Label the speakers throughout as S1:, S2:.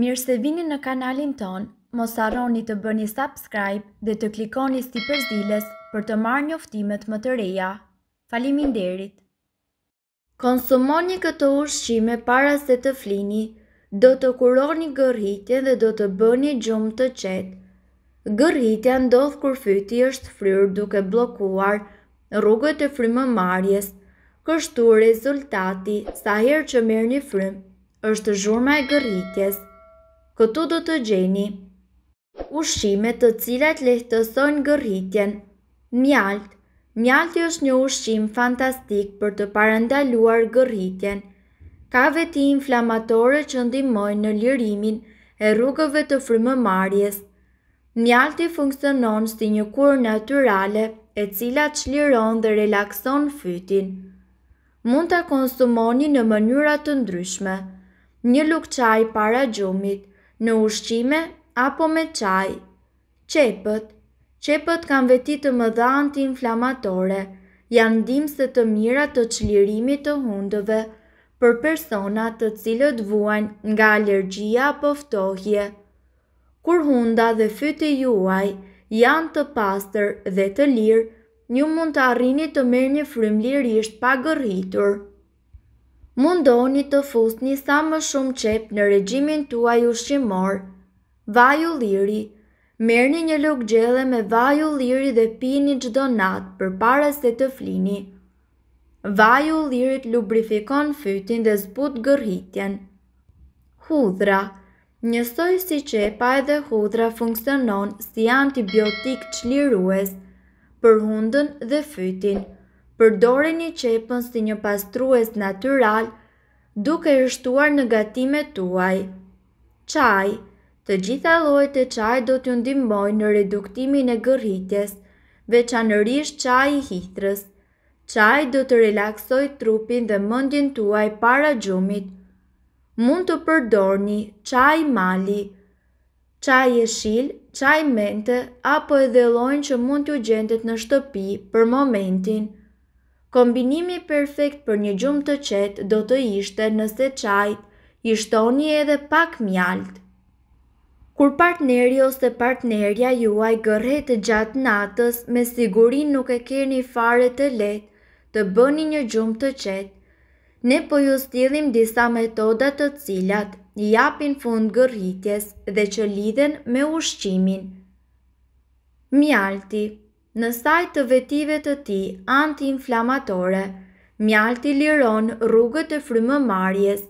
S1: Mirë se vini në kanalin ton, mos arroni të bëni subscribe dhe të klikoni sti përzilës për të marrë një më të reja. Falimin derit! Konsumoni këtë ushqime para se të flini, do të kuroni gërhitje dhe do të bëni gjumë të qetë. Gërhitja ndodhë kur fyti është fryrë duke blokuar rrugët e frymë marjes, kështu rezultati sa herë që merë një frymë është zhurma e gërhitjesë. Këtu do të gjeni Ushqime të cilat lehtësojnë gërritjen Mjalt Mjalti është një ushqim fantastik për të parendaluar gërritjen Ka veti inflamatore që ndimojnë në lirimin e rrugëve të frymë Mjalti funksionon si një kur naturale e cilat qliron dhe relakson fytin Mund të konsumoni në mënyrat të ndryshme Një lukë qaj para gjumit në ushqime apo me qaj. Qepët Qepët kanë veti të më dha anti-inflamatore, janë dimëse të mira të qlirimit të hundëve për personat të cilët vuajnë nga alergjia apo ftohje. Kur hunda dhe fyti juaj janë të pastër dhe të lirë, një mund të arrini të merë një frym lirisht pa gërritur mundoni të fusni sa më shumë qep në regjimin tuaj ushqimor. Vaju liri Merni një luk gjele me vaju liri dhe pini gjdo natë për para se të flini. Vaju lirit lubrifikon fytin dhe zbut gërhitjen. Hudra Njësoj si qepa edhe hudra funksionon si antibiotik qlirues për hundën dhe fytin përdore një qepën si një pastrues natural duke e shtuar në gatime tuaj. Qaj, të gjitha lojt e qaj do t'ju ndimboj në reduktimin e gërhitjes, veçanërish qaj i hitrës. Qaj do të relaksoj trupin dhe mëndin tuaj para gjumit. Mund të përdorni qaj mali, qaj e shil, qaj mente, apo edhe lojnë që mund t'ju gjendet në shtëpi për momentin. Kombinimi perfekt për një gjumë të qetë do të ishte nëse qajt, ishtoni edhe pak mjalt. Kur partneri ose partnerja juaj gërhet e gjatë natës, me sigurin nuk e keni fare të letë të bëni një gjumë të qetë. Ne po ju stilim disa metoda të cilat japin fund gërhitjes dhe që lidhen me ushqimin. Mjalti në sajt të vetive të ti anti-inflamatore, mjalti liron rrugët e frymë marjes.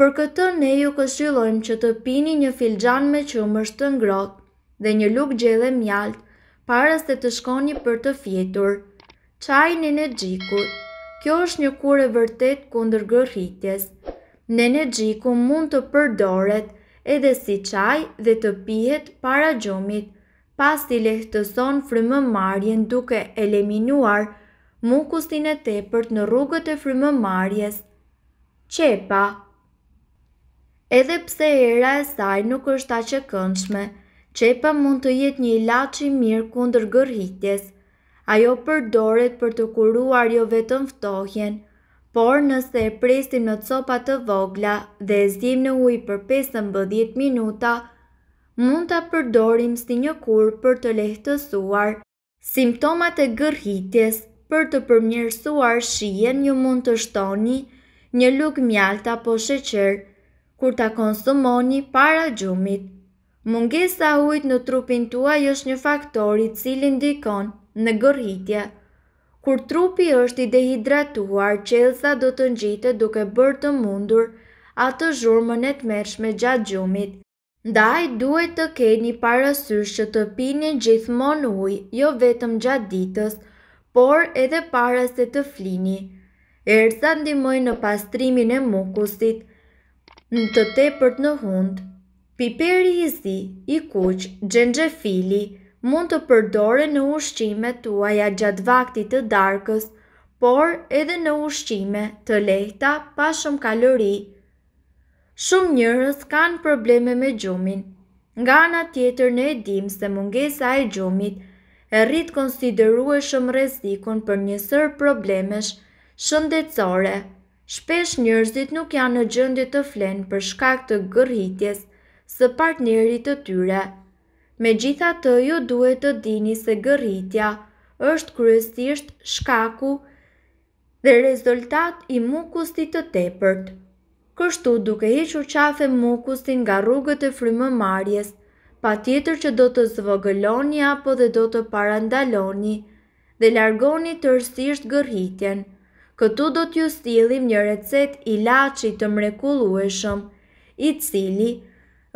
S1: Për këtë ne ju këshillojmë që të pini një filgjan me qumësht të ngrot dhe një luk gjelle mjalt para se të shkoni për të fjetur. Qaj në në gjikut, kjo është një kure vërtet kundër gërhitjes. Në në gjiku mund të përdoret edhe si qaj dhe të pihet para gjumit pas të lehtëson frymë marjen duke eliminuar mukustin e tepërt në rrugët e frymë marjes. Qepa Edhe pse era e saj nuk është aqë këndshme, qepa mund të jetë një ilaq i mirë kundër gërhitjes. Ajo përdoret për të kuruar jo vetëm ftohjen, por nëse e presim në copa të vogla dhe e zgjim në ujë për 15 minuta, mund të përdorim si një kur për të lehtësuar. Simptomat e gërhitjes për të përmjërsuar shien një mund të shtoni një luk mjalt apo sheqer, kur ta konsumoni para gjumit. Mungesa ujt në trupin tuaj është një faktori cili ndikon në gërhitje. Kur trupi është i dehidratuar, qelsa do të ngjite duke bërë të mundur atë zhurmën e tmerrshme gjatë gjumit. Ndaj duhet të keni parasysh që të pini gjithmonë ujë, jo vetëm gjatë ditës, por edhe para se të flini. Ersa ndihmojnë në pastrimin e mukusit, në të tepërt në hund. Piperi i zi, i kuq, xhenxhefili mund të përdoren në ushqimet tuaja gjatë vaktit të darkës, por edhe në ushqime të lehta pa shumë kalori. Shumë njërës kanë probleme me gjumin. Nga ana tjetër ne e se mungesa e gjumit e rritë konsideru e shumë rezikun për njësër problemesh shëndetsore. Shpesh njërzit nuk janë në gjëndit të flenë për shkak të gërhitjes së partnerit të tyre. Me gjitha të ju duhet të dini se gërhitja është kryesisht shkaku dhe rezultat i mukustit të tepërt kështu duke hequr qafe mukusin nga rrugët e frimë marjes, pa tjetër që do të zvogëloni apo dhe do të parandaloni dhe largoni tërsisht gërhitjen. Këtu do t'ju stilim një recet i laci të mrekulueshëm, i cili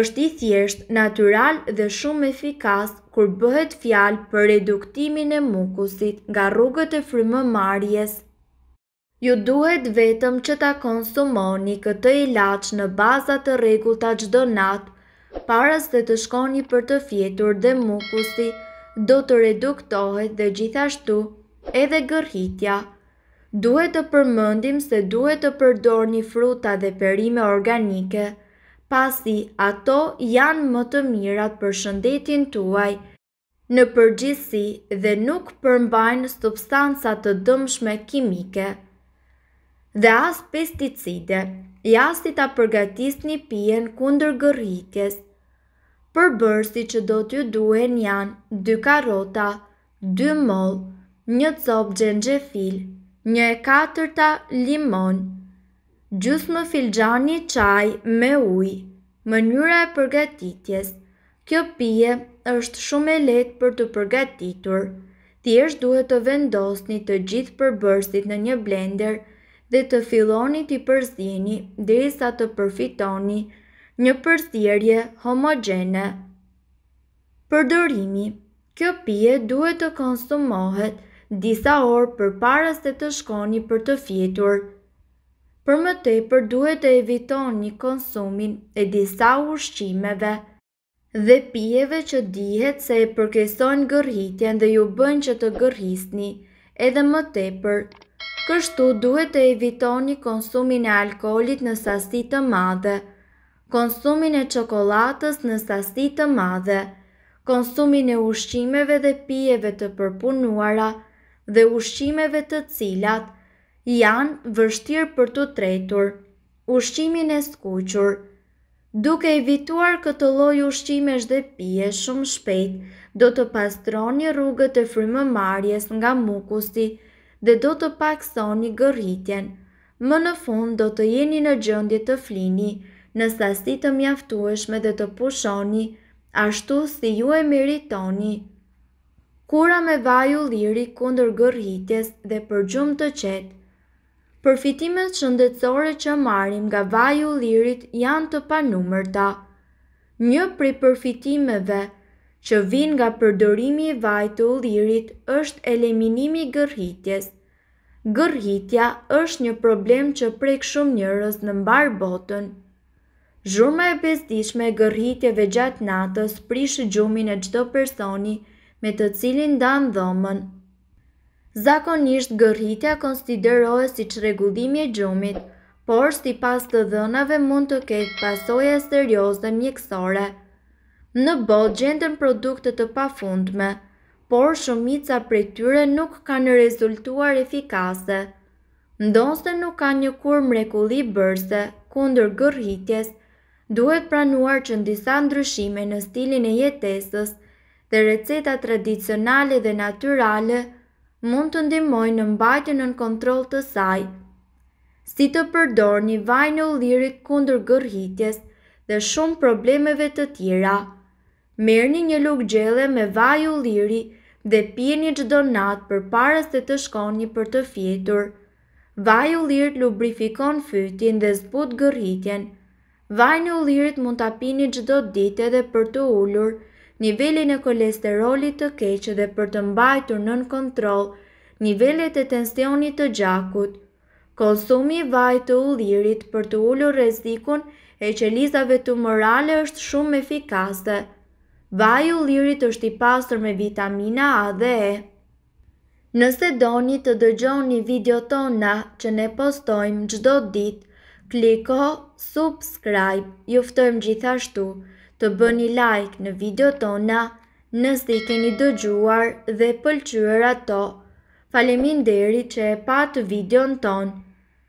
S1: është i thjesht, natural dhe shumë efikas kur bëhet fjalë për reduktimin e mukusit nga rrugët e frymëmarjes. Ju duhet vetëm që ta konsumoni këtë ilaq në bazat të regull të gjdo natë, paras dhe të shkoni për të fjetur dhe mukusi, do të reduktohet dhe gjithashtu edhe gërhitja. Duhet të përmëndim se duhet të përdorni fruta dhe perime organike, pasi ato janë më të mirat për shëndetin tuaj, në përgjithsi dhe nuk përmbajnë substansat të dëmshme kimike dhe as pesticide, i ta përgatis një pjen kundër gërritjes. Për që do t'ju duen janë 2 karota, 2 mol, 1 copë gjenge fil, 1 e 4 limon, gjus më filgjani qaj me uj, mënyra e përgatitjes, kjo pije është shumë e letë për të përgatitur, thjesht duhet të vendosni të gjithë përbërësit në një blender, dhe të filoni të përzjeni dhe sa të përfitoni një përzjerje homogene. Përdorimi Kjo pije duhet të konsumohet disa orë për paras se të shkoni për të fjetur. Për më tepër duhet të evitoni konsumin e disa ushqimeve dhe pijeve që dihet se e përkesojnë gërhitjen dhe ju bënë që të gërhisni edhe më tepër kështu duhet të evitoni konsumin e alkoholit në sasit të madhe, konsumin e qokolatës në sasit të madhe, konsumin e ushqimeve dhe pijeve të përpunuara dhe ushqimeve të cilat janë vështirë për të tretur, ushqimin e skuqur. Duke evituar këtë loj ushqimesh dhe pije shumë shpejt, do të pastroni rrugët e marjes nga mukusti, dhe do të paksoni gërritjen. Më në fund do të jeni në gjëndje të flini, në sasti të mjaftueshme dhe të pushoni, ashtu si ju e meritoni. Kura me vaju liri kundër gërritjes dhe për gjumë të qetë. Përfitimet shëndetësore që marim nga vaju lirit janë të panumërta. Një pri përfitimeve që vin nga përdorimi i vaj të ullirit është eliminimi gërhitjes. Gërhitja është një problem që prek shumë njërës në mbarë botën. Zhurma e pestishme e gërhitjeve gjatë natës prishë gjumin e gjdo personi me të cilin danë dhomën. Zakonisht gërhitja konsiderohë si që regullimi e gjumit, por si pas të dhënave mund të ketë pasoja serioze dhe mjekësore. Në bot gjendën produkte të pafundme, por shumica prej tyre nuk kanë rezultuar efikase. Ndonse nuk ka një kur mrekulli bërse kundër gërhitjes, duhet pranuar që në disa ndryshime në stilin e jetesës dhe receta tradicionale dhe naturale mund të ndimojnë në mbajtën në kontrol të saj. Si të përdor një vajnë u lirik kundër gërhitjes dhe shumë problemeve të tjera. Merë një një lukë gjele me vaj u liri dhe pini një gjdo natë për parës të të shkon për të fjetur. Vaj u lirët lubrifikon fytin dhe zbut gërritjen. Vaj në u lirët mund të apini një gjdo dite dhe për të ullur, nivelin e kolesterolit të keqë dhe për të mbajtur nën kontrol, nivellet e tensionit të gjakut. Konsumi vaj të u lirit për të ullur rezikun e qelizave të morale është shumë efikaste u lirit është i pasur me vitamina A dhe E. Nëse doni të dëgjoni video tona që ne postojmë gjdo dit, kliko subscribe, juftojmë gjithashtu të bëni like në video tona nëse i keni dëgjuar dhe pëlqyër ato. Falemin deri që e patë video në tonë.